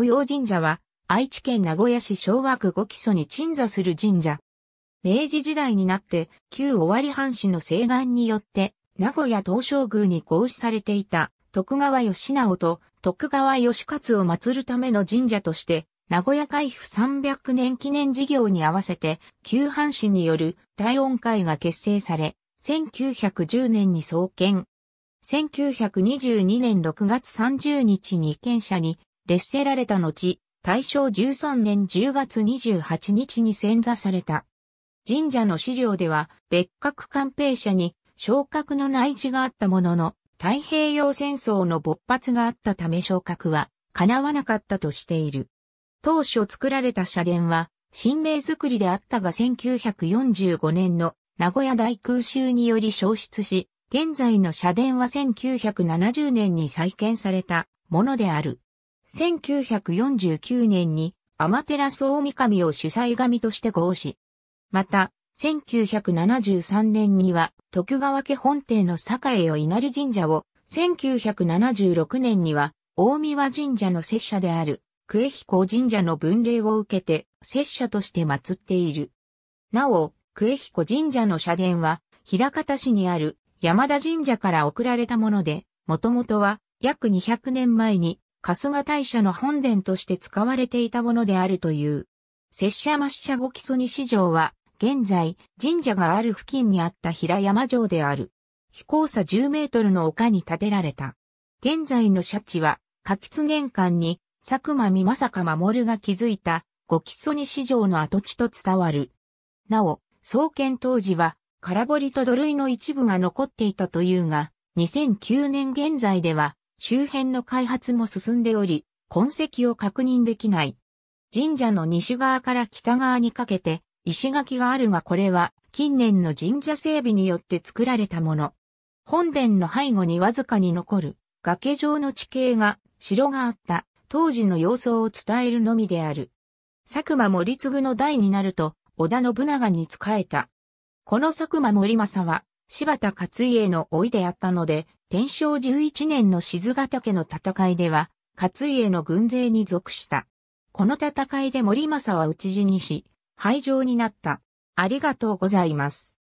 御用神社は、愛知県名古屋市昭和区五基礎に鎮座する神社。明治時代になって、旧尾張藩士の西岸によって、名古屋東照宮に合祀されていた、徳川義直と徳川義勝を祀るための神社として、名古屋開府300年記念事業に合わせて、旧藩士による大恩会が結成され、1910年に創建。1922年6月30日に県社に列せられた後、大正13年10月28日に遷座された。神社の資料では、別格官兵舎に昇格の内地があったものの、太平洋戦争の勃発があったため昇格は叶わなかったとしている。当初作られた社殿は、新名作りであったが1945年の名古屋大空襲により消失し、現在の社殿は1970年に再建されたものである。1949年にアマテラス大神を主催神として合し、また、1973年には徳川家本邸の栄を稲荷神社を、1976年には大宮神社の拙者である久江彦神社の分霊を受けて拙者として祀っている。なお、久江彦神社の社殿は、平方市にある山田神社から送られたもので、もともとは約200年前に春日大社の本殿として使われていたものであるという。拙者抹社ご基礎西城は、現在、神社がある付近にあった平山城である。飛行差10メートルの丘に建てられた。現在の社地は、柿津玄関に、佐久間美正守が築いた、五基礎西城の跡地と伝わる。なお、創建当時は、空堀と土塁の一部が残っていたというが、2009年現在では、周辺の開発も進んでおり、痕跡を確認できない。神社の西側から北側にかけて石垣があるがこれは近年の神社整備によって作られたもの。本殿の背後にわずかに残る崖状の地形が城があった当時の様相を伝えるのみである。佐久間森次の代になると織田信長に仕えた。この佐久間森政は柴田勝家の老いであったので天正11年の静ヶ岳の戦いでは、勝家の軍勢に属した。この戦いで森政は討ち死にし、廃城になった。ありがとうございます。